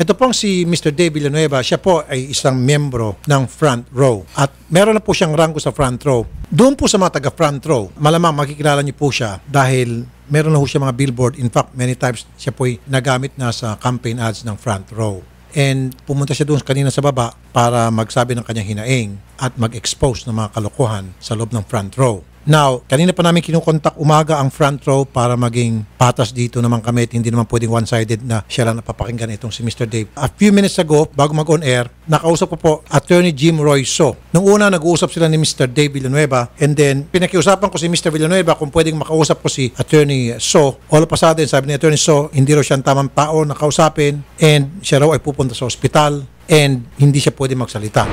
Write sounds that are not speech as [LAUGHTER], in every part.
Ito pong si Mr. David Villanueva, siya po ay isang membro ng front row at meron na po siyang rango sa front row. Doon po sa mga taga front row, malamang makikilala niyo po siya dahil meron na po siya mga billboard. In fact, many times siya po ay nagamit na sa campaign ads ng front row. And pumunta siya doon kanina sa baba para magsabi ng kanyang hinaing at mag-expose ng mga kalokohan sa loob ng front row. Now, kanina pa namin kinukontak umaga ang front row para maging patas dito naman kami at hindi naman pwedeng one-sided na siya lang napapakinggan itong si Mr. Dave. A few minutes ago, bago mag-on air, nakausap ko po Attorney Jim Royso. Nung una, nag-uusap sila ni Mr. Dave Villanueva and then pinakiusapan ko si Mr. Villanueva kung pwedeng makausap ko si Attorney So. All of a sudden, sabi ni Attorney So, hindi raw siya ang tamang tao na kausapin and siya raw ay pupunta sa ospital and hindi siya pwede magsalita.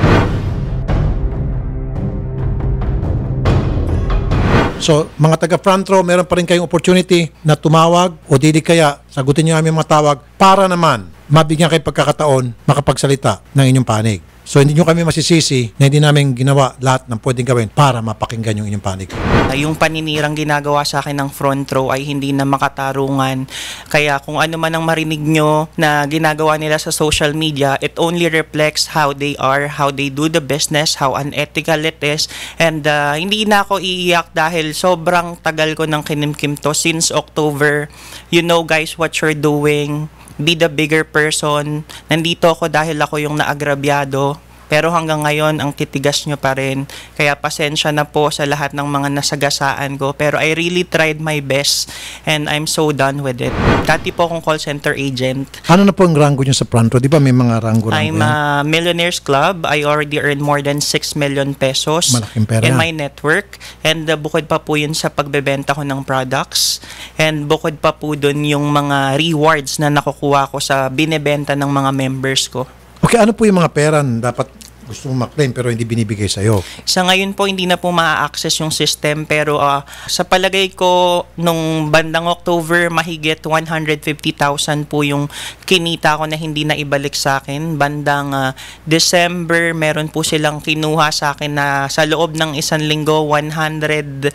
So, mga taga front row, meron pa rin kayong opportunity na tumawag o didi kaya sagutin niyo aming mga tawag para naman mabigyan kayo pagkakataon makapagsalita ng inyong panig. So hindi nyo kami masisisi na hindi namin ginawa lahat ng pwedeng gawin para mapakinggan yung inyong panig. Yung paninirang ginagawa sa akin ng front row ay hindi na makatarungan. Kaya kung ano man ang marinig nyo na ginagawa nila sa social media, it only reflects how they are, how they do the business, how unethical it is. And uh, hindi na ako iiyak dahil sobrang tagal ko ng kinimkim to since October. You know guys what you're doing be the bigger person. Nandito ako dahil ako yung naagrabyado. Pero hanggang ngayon, ang titigas nyo pa rin. Kaya pasensya na po sa lahat ng mga nasagasaan ko. Pero I really tried my best and I'm so done with it. Dati po akong call center agent. Ano na po ang rango nyo sa Pronto? Di ba may mga rango-rango I'm a Millionaires Club. I already earned more than 6 million pesos in my network. And uh, bukod pa po yun sa pagbebenta ko ng products. And bukod pa po dun yung mga rewards na nakukuha ko sa binebenta ng mga members ko. Okay, ano po yung mga pera dapat gusto mong maklaim pero hindi binibigay sa'yo. Sa ngayon po, hindi na po maa-access yung system pero uh, sa palagay ko, nung bandang October, mahigit 150,000 po yung kinita ko na hindi na ibalik sa akin. Bandang uh, December, meron po silang kinuha sa akin na sa loob ng isang linggo, 172,000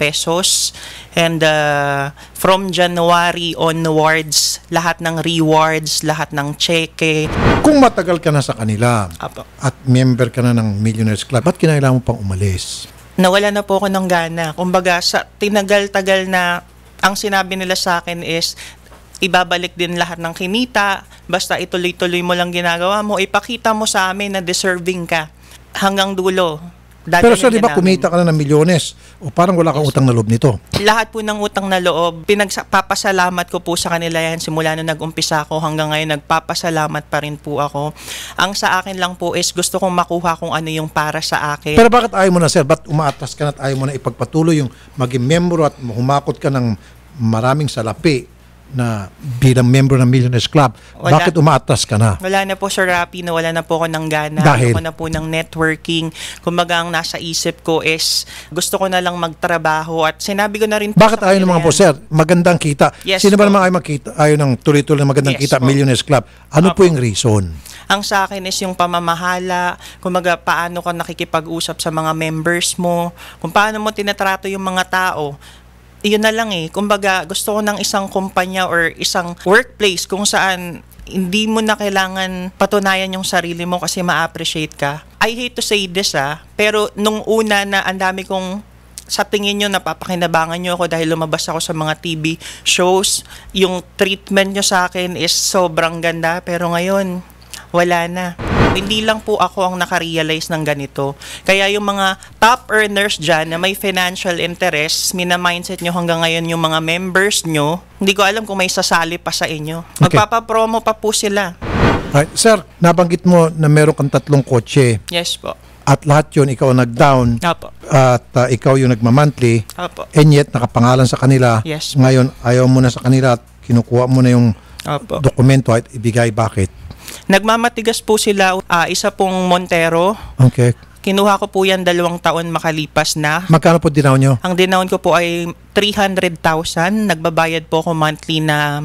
pesos. And uh, from January onwards, lahat ng rewards, lahat ng cheque. Kung matagal ka na sa sa kanila. Apo. At member ka na ng Millionaires Club. Ba't kinailangan mo pang umalis? Nawala na po ako ng gana. Kumbaga, sa, tinagal-tagal na ang sinabi nila sa akin is ibabalik din lahat ng kinita, basta ituloy-tuloy mo lang ginagawa mo, ipakita mo sa amin na deserving ka hanggang dulo. Dati Pero sir, di ba kumita ka na ng milyones? O parang wala kang yes. utang na loob nito? Lahat po ng utang na loob, pinagpapasalamat ko po sa kanila yan simula nung nag-umpisa ako hanggang ngayon, nagpapasalamat pa rin po ako. Ang sa akin lang po is gusto kong makuha kung ano yung para sa akin. Pero bakit ayaw mo na sir? Ba't umaatras ka na at ayaw mo na ipagpatuloy yung maging member at humakot ka ng maraming salapi na bilang member ng Millionaires Club, wala, bakit umaatas ka na? Wala na po Sir Rapi, na wala na po ako ng gana. Dahil? Ako na po ng networking. Kumbaga ang nasa isip ko is gusto ko na lang magtrabaho at sinabi ko na rin po Bakit ayaw ng mga po Sir? Magandang kita. Yes, Sino ba naman ayaw, magkita, ayaw ng tuloy-tuloy na magandang yes, kita? Po. Millionaires Club. Ano Opo. po yung reason? Ang sa akin is yung pamamahala, kumaga paano ka nakikipag-usap sa mga members mo, kung paano mo tinatrato yung mga tao yun na lang eh. Kumbaga, gusto ko ng isang kumpanya or isang workplace kung saan hindi mo na kailangan patunayan yung sarili mo kasi ma-appreciate ka. I hate to say this ah, pero nung una na ang dami kong sa tingin nyo napapakinabangan nyo ako dahil lumabas ako sa mga TV shows. Yung treatment nyo sa akin is sobrang ganda pero ngayon wala na. Hindi lang po ako ang nakarealize ng ganito. Kaya yung mga top earners dyan na may financial interest, mina-mindset nyo hanggang ngayon yung mga members nyo, hindi ko alam kung may sasali pa sa inyo. Magpapapromo pa po sila. Right, Sir, nabanggit mo na meron kang tatlong kotse. Yes po. At lahat yun, ikaw ang nag-down. Apo. At uh, ikaw yung nagmamonthly. Apo. And yet, nakapangalan sa kanila. Yes. Ngayon, ayaw mo na sa kanila at kinukuha mo na yung Apo. dokumento at ibigay. Bakit? Nagmamatigas po sila. Uh, isa pong Montero. Okay. Kinuha ko po yan dalawang taon makalipas na. Magkano po dinaw nyo? Ang dinaon ko po ay 300,000. Nagbabayad po ako monthly na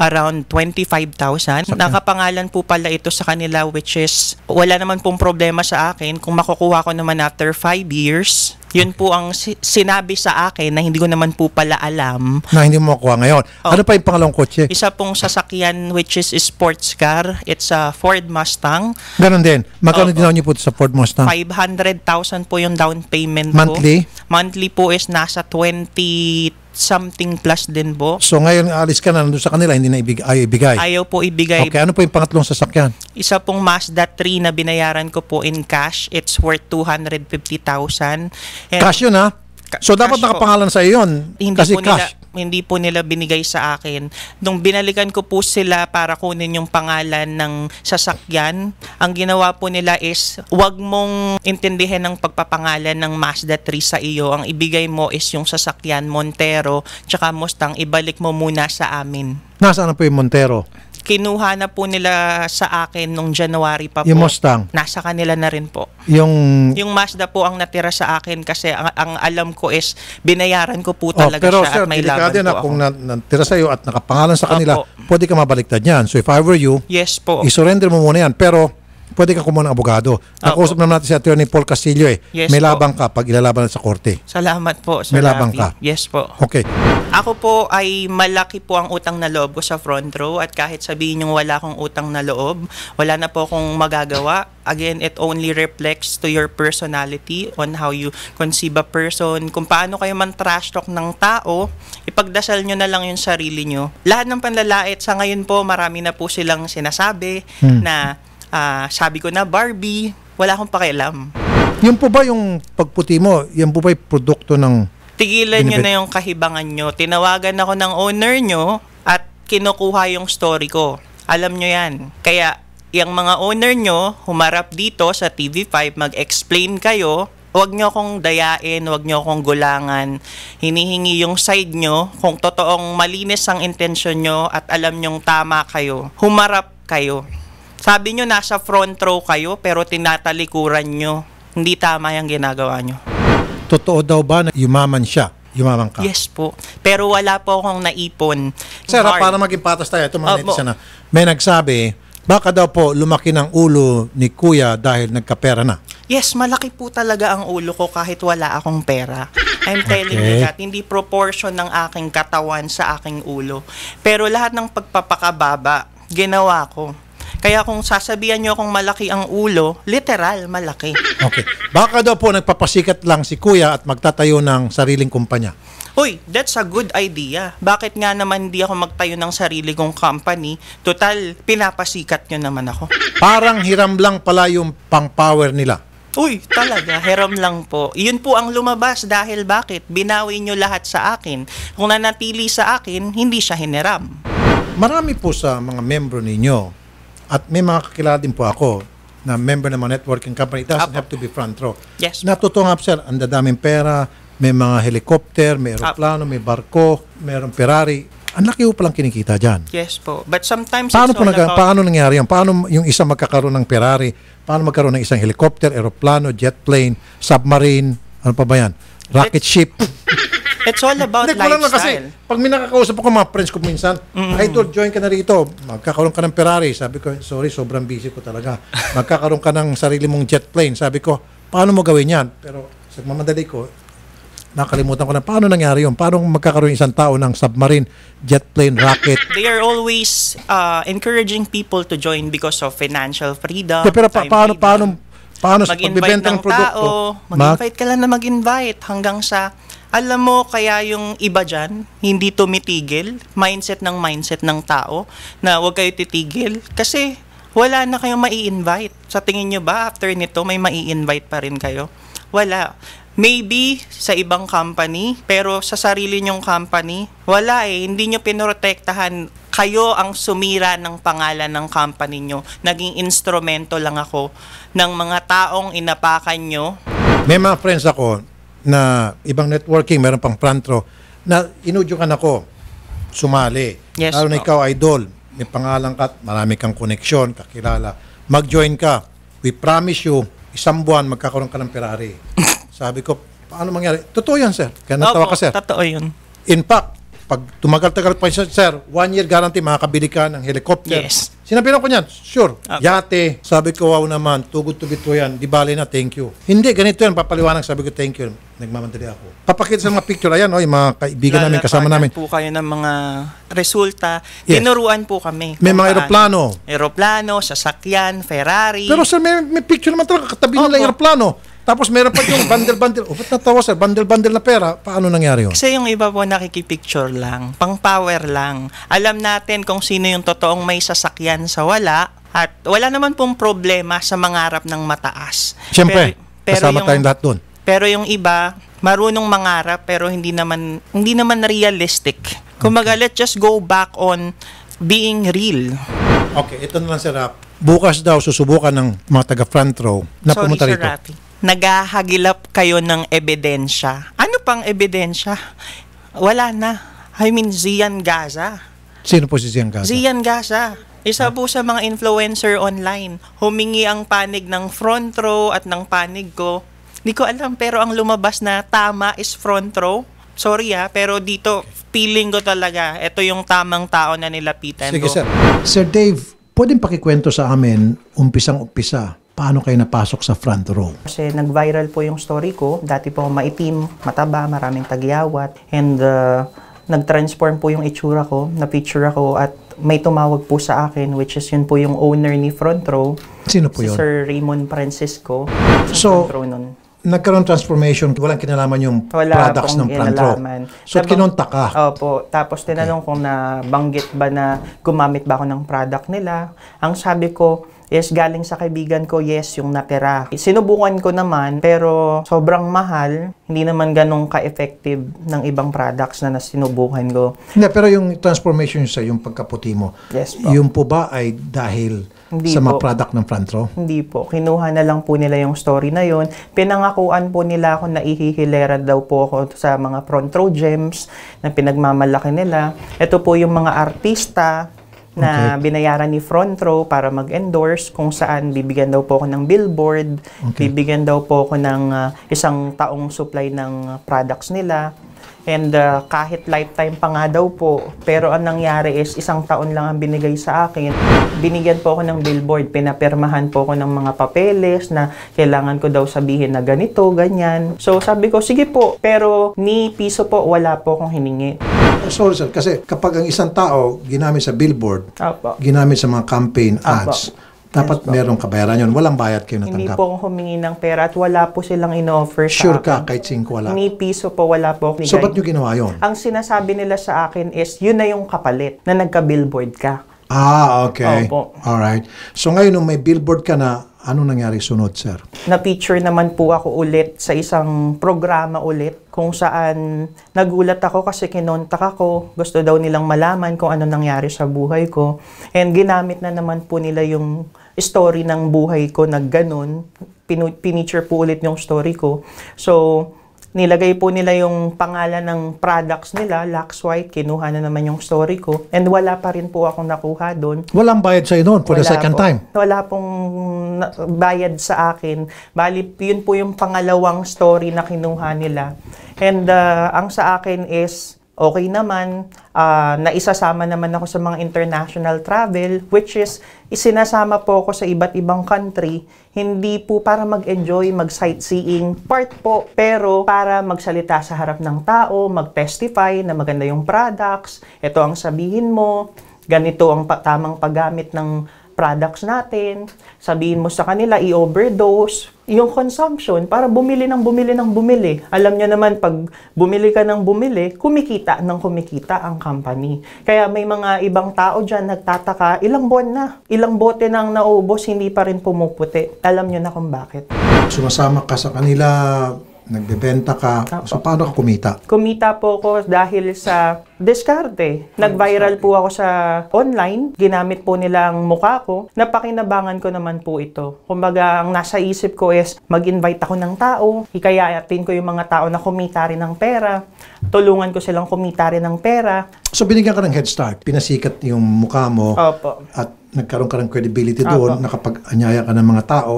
around 25,000. Nakapangalan po pala ito sa kanila which is wala naman pong problema sa akin kung makukuha ko naman after 5 years. Yun po ang sinabi sa akin na hindi ko naman po pala alam. Na hindi mo makuha ngayon. Oh, ano pa yung pangalawang kotse? Isa pong sasakyan which is sports car. It's a Ford Mustang. Ganon din. Magkano oh, din niyo po sa Ford Mustang? 500,000 po yung down payment Monthly? po. Monthly? Monthly po is nasa 20 something plus din po. So ngayon alis ka na nandun sa kanila, hindi na ibig ay, ibigay? Ayaw po ibigay. Okay, ano po yung pangatlong sasakyan? Isa pong Mazda 3 na binayaran ko po in cash. It's worth 250,000. Cash yun ha? So dapat nakapangalan sa iyo hindi kasi po nila, cash hindi po nila binigay sa akin. Nung binalikan ko po sila para kunin yung pangalan ng sasakyan, ang ginawa po nila is, wag mong intindihin ang pagpapangalan ng Mazda 3 sa iyo. Ang ibigay mo is yung sasakyan Montero, tsaka Mustang, ibalik mo muna sa amin. Nasaan na po yung Montero? kinuha na po nila sa akin nung January pa po. Yung Mustang? Nasa kanila na rin po. Yung... Yung Mazda po ang natira sa akin kasi ang, ang alam ko is binayaran ko po oh, talaga oh, pero, siya sir, at may laban po na, Kung natira sa iyo at nakapangalan sa kanila, Opo. pwede ka mabaliktad yan. So if I were you, yes po. isurrender mo muna yan. Pero pwede ka kumuha ng abogado. Nakausap naman natin si Attorney Paul Castillo eh. Yes May po. ka pag ilalaban sa korte. Salamat po. Sir May labang ka. Yes po. Okay. Ako po ay malaki po ang utang na loob ko sa front row at kahit sabihin nyo wala akong utang na loob, wala na po akong magagawa. Again, it only reflects to your personality on how you conceive a person. Kung paano kayo man trash talk ng tao, ipagdasal nyo na lang yung sarili nyo. Lahat ng panlalait sa ngayon po, marami na po silang sinasabi hmm. na uh, sabi ko na Barbie, wala akong pakialam. Yung po ba yung pagputi mo, yung po ba yung produkto ng... Tigilan nyo na yung kahibangan nyo. Tinawagan ako ng owner nyo at kinukuha yung story ko. Alam nyo yan. Kaya, yung mga owner nyo, humarap dito sa TV5, mag-explain kayo. Huwag nyo akong dayain, huwag nyo akong gulangan. Hinihingi yung side nyo kung totoong malinis ang intensyon nyo at alam nyong tama kayo. Humarap kayo. Sabi nyo nasa front row kayo pero tinatalikuran nyo. Hindi tama yung ginagawa nyo. Totoo daw ba na yumaman siya? Yumaman ka? Yes po. Pero wala po akong naipon. Sir, Hard. para maging patas tayo, ito mga oh, na. May nagsabi, baka daw po lumaki ng ulo ni kuya dahil nagkapera na. Yes, malaki po talaga ang ulo ko kahit wala akong pera. I'm telling okay. you that, hindi proportion ng aking katawan sa aking ulo. Pero lahat ng pagpapakababa, ginawa ko. Kaya kung sasabihan nyo kung malaki ang ulo, literal, malaki. Okay. Baka daw po nagpapasikat lang si kuya at magtatayo ng sariling kumpanya. Uy, that's a good idea. Bakit nga naman di ako magtayo ng sarili kong company? Total, pinapasikat nyo naman ako. Parang hiram lang pala yung pang-power nila. Uy, talaga, herom lang po. Yun po ang lumabas dahil bakit? Binawi nyo lahat sa akin. Kung nanatili sa akin, hindi siya hiniram. Marami po sa mga membro ninyo at may mga kakilala din po ako na member ng mga networking company. It doesn't Apo. have to be front row. Yes. Natotoo nga po sir, ang dadaming pera, may mga helicopter, may aeroplano, may barko, mayroong Ferrari. Ang laki po palang kinikita dyan. Yes po. But sometimes paano it's po all naga- about... Paano nangyari yan? Paano yung isa magkakaroon ng Ferrari? Paano magkaroon ng isang helicopter, aeroplano, jet plane, submarine? Ano pa ba yan? Rocket Let's- ship? [LAUGHS] It's all about Hindi, lifestyle. Lang kasi, pag may nakakausap ako mga friends ko minsan, mm-hmm. idol, join ka na rito. Magkakaroon ka ng Ferrari. Sabi ko, sorry, sobrang busy ko talaga. [LAUGHS] Magkakaroon ka ng sarili mong jet plane. Sabi ko, paano mo gawin yan? Pero sa mamadali ko, nakalimutan ko na paano nangyari yun? Paano magkakaroon isang tao ng submarine, jet plane, rocket? They are always uh, encouraging people to join because of financial freedom. Yeah, pero pa- paano, freedom. paano, paano sa pagbibenta ng produkto? Tao, mag-invite ka lang na mag-invite hanggang sa alam mo, kaya yung iba dyan, hindi tumitigil, mindset ng mindset ng tao, na huwag kayo titigil. Kasi wala na kayong mai-invite. Sa tingin nyo ba, after nito, may mai-invite pa rin kayo? Wala. Maybe sa ibang company, pero sa sarili nyong company, wala eh. Hindi nyo pinoprotektahan. Kayo ang sumira ng pangalan ng company nyo. Naging instrumento lang ako ng mga taong inapakan nyo. May mga friends ako, na ibang networking, meron pang plantro, na inudyokan ako, sumali. Yes. Lalo na ikaw, idol, may pangalan ka, marami kang koneksyon, kakilala. Mag-join ka. We promise you, isang buwan magkakaroon ka ng Ferrari. [LAUGHS] Sabi ko, paano mangyari? Totoo yan, sir. Kaya natawa ka, sir. Totoo yun. In fact, pag tumagal-tagal pa siya, sir, one year guarantee, makakabili ka ng helicopter. Yes. Sinabihan ko niyan, sure, okay. Ah. yate. Sabi ko, wow naman, tugod-tugod to yan, di bali na, thank you. Hindi, ganito yan, papaliwanag, sabi ko, thank you. Nagmamadali ako. Papakita sa mga picture, ayan, oh, yung mga kaibigan namin, kasama namin. po kayo ng mga resulta. Yes. Tinuruan po kami. May mga aeroplano. Aeroplano, sasakyan, Ferrari. Pero sir, may, may picture naman talaga, katabi nila oh, aeroplano. Tapos meron pa yung bundle-bundle. O, oh, ba't natawa sir? Bundle-bundle na pera. Paano nangyari yun? Kasi yung iba po nakikipicture lang. Pang-power lang. Alam natin kung sino yung totoong may sasakyan sa wala. At wala naman pong problema sa mangarap ng mataas. Siyempre, pero, pero kasama tayong lahat doon. Pero yung iba, marunong mangarap pero hindi naman hindi naman realistic. Kumbaga, okay. let's just go back on being real. Okay, ito na lang si Rap. Bukas daw susubukan ng mga taga front row na Sorry, pumunta rito. Rafi naghahagilap kayo ng ebidensya. Ano pang ebidensya? Wala na. I mean, Zian Gaza. Sino po si Zian Gaza? Zian Gaza. Isa po sa mga influencer online. Humingi ang panig ng front row at ng panig ko. Hindi ko alam, pero ang lumabas na tama is front row. Sorry ha, ah, pero dito, feeling ko talaga, ito yung tamang tao na nilapitan Sige, ko. Sige sir. Sir Dave, pwedeng pakikwento sa amin, umpisang-umpisa, paano kayo napasok sa front row? Kasi nag-viral po yung story ko. Dati po ako maitim, mataba, maraming tagyawat. And uh, nag-transform po yung itsura ko, na feature ako at may tumawag po sa akin which is yun po yung owner ni Front Row. Sino po si yun? Sir Raymond Francisco. So, front row nun nagkaroon transformation, walang kinalaman yung Wala products ng plant So, Tabang, kinunta ka. Opo. Tapos, tinanong okay. na banggit ba na gumamit ba ako ng product nila. Ang sabi ko, Yes, galing sa kaibigan ko, yes, yung natira. Sinubukan ko naman, pero sobrang mahal. Hindi naman ganun ka-effective ng ibang products na nasinubukan ko. Hindi, pero yung transformation sa yung pagkaputi mo, yes, po. yun po ba ay dahil hindi sa mga po. product ng front row? Hindi po. Kinuha na lang po nila yung story na yon. Pinangakuan po nila ako na ihihilera daw po ako sa mga front row gems na pinagmamalaki nila. Ito po yung mga artista na okay. binayaran ni Front Row para mag-endorse kung saan bibigyan daw po ako ng billboard, okay. bibigyan daw po ako ng uh, isang taong supply ng ah, products nila. And uh, kahit lifetime pa nga daw po, pero ang nangyari is isang taon lang ang binigay sa akin. Binigyan po ako ng billboard, pinapirmahan po ako ng mga papeles na kailangan ko daw sabihin na ganito, ganyan. So sabi ko, sige po, pero ni piso po, wala po akong hiningi. Sorry sir, kasi kapag ang isang tao ginamit sa billboard, Apo. ginamit sa mga campaign ads, Apo dapat yes, po. kabayaran yun. Walang bayad kayo natanggap. Hindi po akong humingi ng pera at wala po silang in-offer sa Sure ka, akin. kahit 5 wala. Ni piso po wala po. Akong so, ba't nyo ginawa yun? Ang sinasabi nila sa akin is, yun na yung kapalit na nagka-billboard ka. Ah, okay. Opo. Alright. So, ngayon, nung may billboard ka na, ano nangyari sunod, sir? Na-feature naman po ako ulit sa isang programa ulit kung saan nagulat ako kasi kinontak ako. Gusto daw nilang malaman kung ano nangyari sa buhay ko. And ginamit na naman po nila yung story ng buhay ko na ganun. Pin- pinicture po ulit yung story ko. So, Nilagay po nila yung pangalan ng products nila, Lax White, kinuha na naman yung story ko. And wala pa rin po akong nakuha doon. Walang bayad sa'yo noon for wala the second po. time? Wala pong bayad sa akin. Bali, yun po yung pangalawang story na kinuha nila. And uh, ang sa akin is, okay naman, uh, naisasama naman ako sa mga international travel, which is isinasama po ako sa iba't ibang country, hindi po para mag-enjoy, mag-sightseeing, part po, pero para magsalita sa harap ng tao, mag-testify na maganda yung products, ito ang sabihin mo, ganito ang tamang paggamit ng products natin, sabihin mo sa kanila, i-overdose, yung consumption para bumili ng bumili ng bumili. Alam nyo naman, pag bumili ka ng bumili, kumikita ng kumikita ang company. Kaya may mga ibang tao dyan nagtataka, ilang buwan na, ilang bote nang na naubos, hindi pa rin pumuputi. Alam nyo na kung bakit. Sumasama ka sa kanila nagbebenta ka. So, paano ka kumita? Kumita po ako dahil sa diskarte. Nag-viral po ako sa online. Ginamit po nila ang mukha ko. Napakinabangan ko naman po ito. Kumbaga, ang nasa isip ko is mag-invite ako ng tao. Hikayatin ko yung mga tao na kumita rin ng pera. Tulungan ko silang kumita rin ng pera. So, binigyan ka ng head start. Pinasikat yung mukha mo. Opo. At nagkaroon ka ng credibility doon, Opo. nakapag-anyaya ka ng mga tao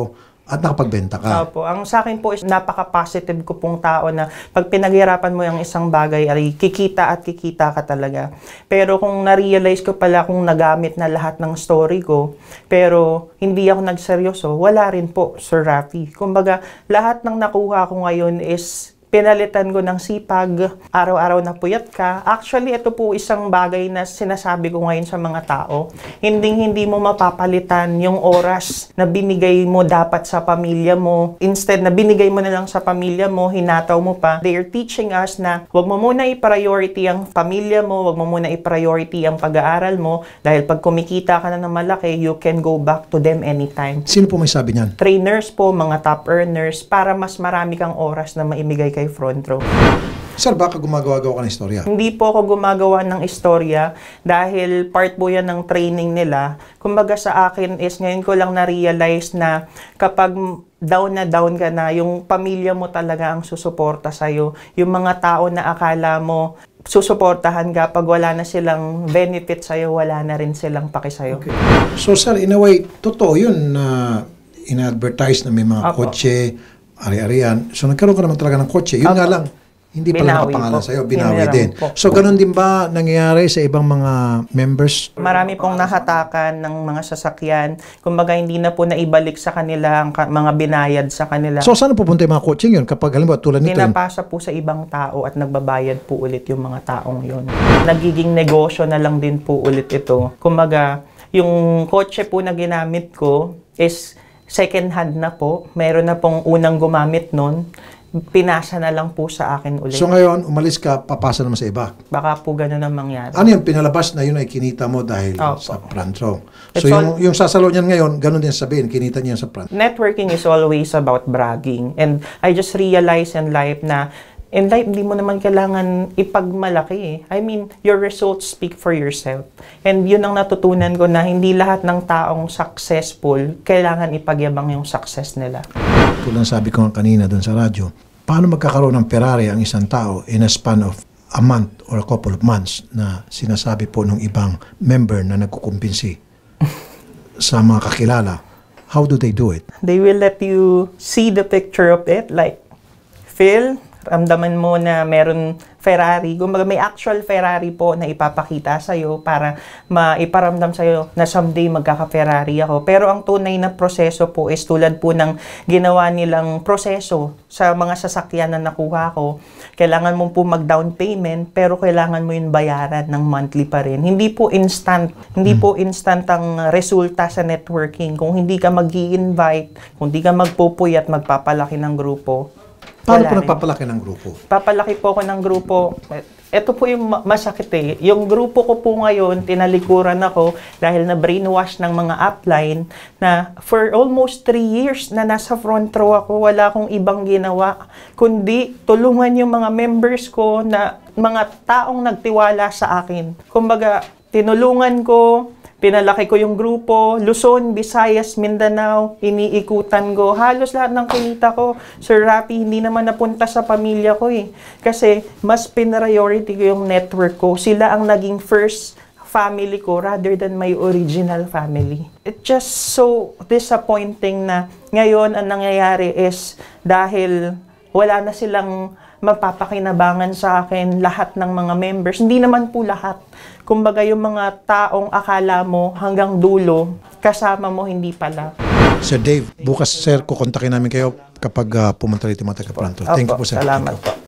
at nakapagbenta ka. Opo. Ang sa akin po is napaka-positive ko pong tao na pag pinaghirapan mo yung isang bagay ay kikita at kikita ka talaga. Pero kung na-realize ko pala kung nagamit na lahat ng story ko, pero hindi ako nagseryoso, wala rin po, Sir Rafi. Kumbaga, lahat ng nakuha ko ngayon is pinalitan ko ng sipag, araw-araw na puyat ka. Actually, ito po isang bagay na sinasabi ko ngayon sa mga tao. Hindi hindi mo mapapalitan yung oras na binigay mo dapat sa pamilya mo. Instead na binigay mo na lang sa pamilya mo, hinataw mo pa. They are teaching us na wag mo muna i-priority ang pamilya mo, wag mo muna i-priority ang pag-aaral mo dahil pag kumikita ka na ng malaki, you can go back to them anytime. Sino po may sabi niyan? Trainers po, mga top earners para mas marami kang oras na maibigay kay kay Front Row. Sir, baka gumagawa-gawa ka ng istorya? Hindi po ako gumagawa ng istorya dahil part po yan ng training nila. Kumbaga sa akin is ngayon ko lang na-realize na kapag down na down ka na, yung pamilya mo talaga ang susuporta sa'yo. Yung mga tao na akala mo susuportahan ka pag wala na silang benefit sa'yo, wala na rin silang paki sa'yo. Okay. So sir, in a way, totoo yun na in-advertise na may mga Ako. kotse, ari-arian. So nagkaroon ka naman talaga ng kotse. Yun Opo. nga lang, hindi pala nakapangalan po. sa'yo, binawi Binawi din. po. So ganun din ba nangyayari sa ibang mga members? Marami pong nahatakan ng mga sasakyan. Kumbaga, hindi na po naibalik sa kanila ang ka- mga binayad sa kanila. So saan pupunta yung mga coaching yun? Kapag halimbawa tulad nito, yung eh. Pinapasa po sa ibang tao at nagbabayad po ulit yung mga taong yun. Nagiging negosyo na lang din po ulit ito. Kumaga, yung kotse po na ginamit ko is second hand na po. Meron na pong unang gumamit noon. Pinasa na lang po sa akin ulit. So ngayon, umalis ka, papasa naman sa iba. Baka po ganun ang mangyari. Ano yung pinalabas na yun ay kinita mo dahil Opo. sa plant So yung, all... yung sasalo niyan ngayon, ganun din sabihin, kinita niya sa plant. Networking is always about bragging. And I just realized in life na In life, hindi mo naman kailangan ipagmalaki eh. I mean, your results speak for yourself. And yun ang natutunan ko na hindi lahat ng taong successful, kailangan ipagyabang yung success nila. Tulad sabi ko kanina doon sa radyo, paano magkakaroon ng Ferrari ang isang tao in a span of a month or a couple of months na sinasabi po ng ibang member na nagkukumbinsi [LAUGHS] sa mga kakilala? How do they do it? They will let you see the picture of it like, Phil, ramdaman mo na meron Ferrari. Kumbaga may actual Ferrari po na ipapakita sa iyo para maiparamdam sa iyo na someday magkaka-Ferrari ako. Pero ang tunay na proseso po is tulad po ng ginawa nilang proseso sa mga sasakyan na nakuha ko. Kailangan mo po mag-down payment pero kailangan mo yung bayaran ng monthly pa rin. Hindi po instant, hindi po hmm. instant ang resulta sa networking. Kung hindi ka mag invite kung hindi ka magpupuyat at magpapalaki ng grupo, Paano po nagpapalaki ng grupo? Papalaki po ako ng grupo. Ito po yung masakit eh. Yung grupo ko po ngayon, tinalikuran ako dahil na brainwash ng mga upline na for almost 3 years na nasa front row ako, wala akong ibang ginawa kundi tulungan yung mga members ko na mga taong nagtiwala sa akin. Kumbaga, tinulungan ko, Pinalaki ko yung grupo, Luzon, Visayas, Mindanao, iniikutan ko. Halos lahat ng kinita ko, Sir Rappi, hindi naman napunta sa pamilya ko eh. Kasi mas pinriority ko yung network ko. Sila ang naging first family ko rather than my original family. It's just so disappointing na ngayon ang nangyayari is dahil wala na silang mapapakinabangan sa akin lahat ng mga members. Hindi naman po lahat. Kumbaga yung mga taong akala mo hanggang dulo, kasama mo hindi pala. Sir Dave, bukas sir, kukontakin namin kayo kapag uh, pumunta rin yung mga taga-Pronto. Thank you po sir. Salamat po.